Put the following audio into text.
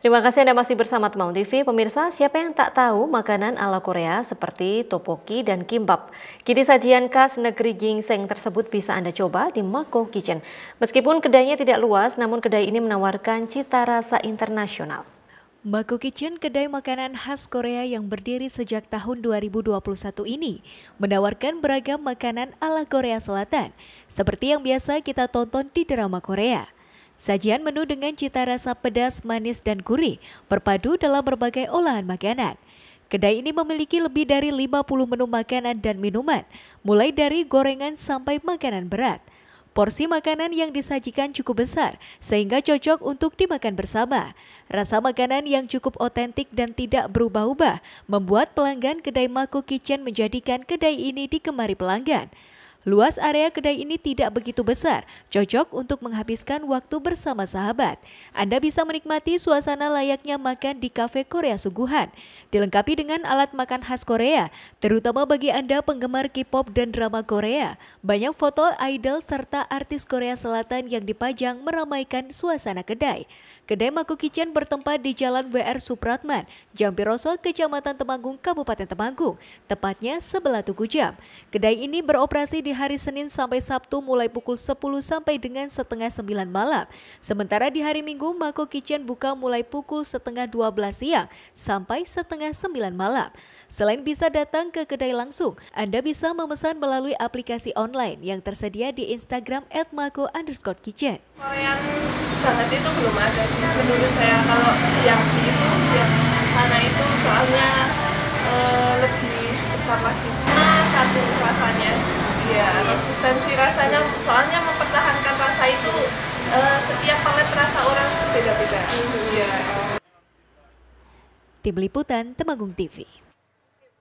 Terima kasih Anda masih bersama Teman TV. Pemirsa, siapa yang tak tahu makanan ala Korea seperti topoki dan kimbap? Kini sajian khas negeri Gingseng tersebut bisa Anda coba di Mako Kitchen. Meskipun kedainya tidak luas, namun kedai ini menawarkan cita rasa internasional. Mako Kitchen, kedai makanan khas Korea yang berdiri sejak tahun 2021 ini, menawarkan beragam makanan ala Korea Selatan, seperti yang biasa kita tonton di drama Korea. Sajian menu dengan cita rasa pedas, manis, dan gurih berpadu dalam berbagai olahan makanan. Kedai ini memiliki lebih dari 50 menu makanan dan minuman, mulai dari gorengan sampai makanan berat. Porsi makanan yang disajikan cukup besar sehingga cocok untuk dimakan bersama. Rasa makanan yang cukup otentik dan tidak berubah-ubah membuat pelanggan kedai Mako Kitchen menjadikan kedai ini kemari pelanggan. Luas area kedai ini tidak begitu besar, cocok untuk menghabiskan waktu bersama sahabat. Anda bisa menikmati suasana layaknya makan di kafe Korea suguhan, dilengkapi dengan alat makan khas Korea, terutama bagi Anda penggemar K-pop dan drama Korea. Banyak foto idol serta artis Korea Selatan yang dipajang meramaikan suasana kedai. Kedai Mako Kitchen bertempat di Jalan WR Supratman, Jampiroso, Kecamatan Temanggung, Kabupaten Temanggung, tepatnya sebelah Tugu Jam. Kedai ini beroperasi di di hari Senin sampai Sabtu mulai pukul 10 sampai dengan setengah 9 malam. Sementara di hari Minggu, Mako Kitchen buka mulai pukul setengah 12 siang sampai setengah 9 malam. Selain bisa datang ke kedai langsung, Anda bisa memesan melalui aplikasi online yang tersedia di Instagram at mako Kalau yang banget itu belum ada sih menurut saya kalau yang konsistensi rasanya soalnya mempertahankan rasa itu uh, setiap palet rasa orang beda-beda. -beda. Tim Liputan Temanggung TV.